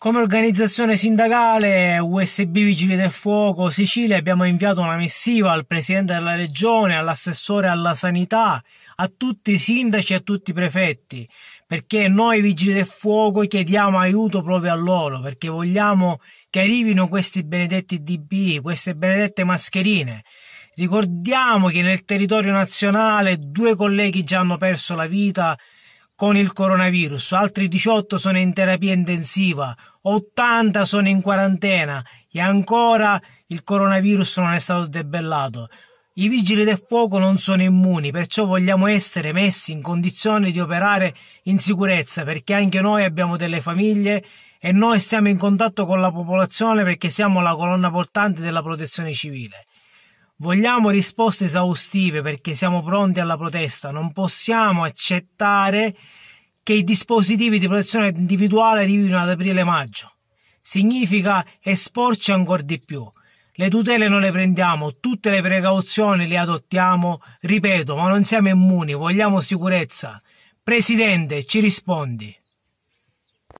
Come organizzazione sindacale USB Vigili del Fuoco Sicilia abbiamo inviato una missiva al Presidente della Regione, all'assessore alla sanità, a tutti i sindaci e a tutti i prefetti, perché noi Vigili del Fuoco chiediamo aiuto proprio a loro, perché vogliamo che arrivino questi benedetti DB, queste benedette mascherine. Ricordiamo che nel territorio nazionale due colleghi già hanno perso la vita con il coronavirus, altri 18 sono in terapia intensiva, 80 sono in quarantena e ancora il coronavirus non è stato debellato. I vigili del fuoco non sono immuni, perciò vogliamo essere messi in condizione di operare in sicurezza, perché anche noi abbiamo delle famiglie e noi stiamo in contatto con la popolazione perché siamo la colonna portante della protezione civile. Vogliamo risposte esaustive perché siamo pronti alla protesta, non possiamo accettare che i dispositivi di protezione individuale arrivino ad aprile-maggio. Significa esporci ancora di più. Le tutele non le prendiamo, tutte le precauzioni le adottiamo, ripeto, ma non siamo immuni, vogliamo sicurezza. Presidente, ci rispondi.